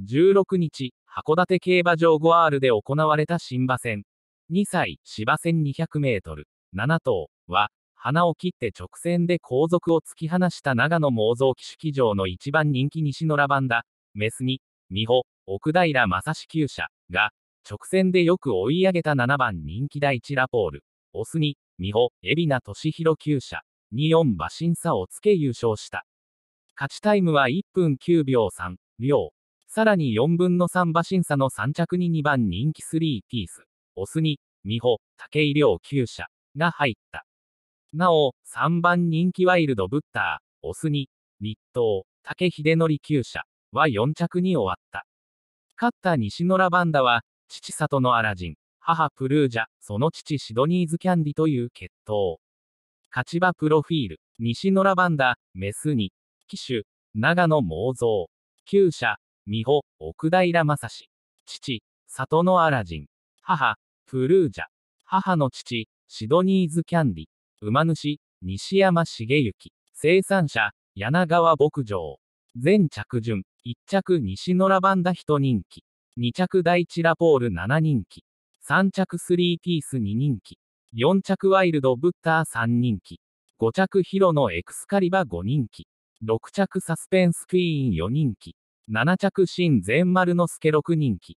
16日、函館競馬場 5R で行われた新馬戦。2歳、芝戦200メートル、7頭は、花を切って直線で後続を突き放した長野妄造騎手騎乗の一番人気西野バンだ、メスに、美穂、奥平正志厩舎が、直線でよく追い上げた7番人気第一ラポール、オスに、美穂、海老名俊弘厩舎に4馬身差をつけ優勝した。勝ちタイムは1分9秒3、両、さらに4分の3馬審査の3着に2番人気3ピース、オスに、美穂、武井亮九社が入った。なお、3番人気ワイルドブッター、オスに、立東、武秀則九社は4着に終わった。勝った西野ラバンダは、父里のアラジン、母プルージャ、その父シドニーズキャンディという決闘。勝ち場プロフィール、西野ラバンダ、メスに、騎手、長野猛蔵、九社、美穂、奥平正史。父、里のアラジン。母、フルージャ。母の父、シドニーズ・キャンディ。馬主、西山茂之。生産者、柳川牧場。全着順。1着西野ラバンダ1人気。2着第一ラポール7人気。3着スリーピース2人気。4着ワイルド・ブッター3人気。5着ヒロのエクスカリバ5人気。6着サスペンス・クイーン4人気。7着新善丸之助6人期。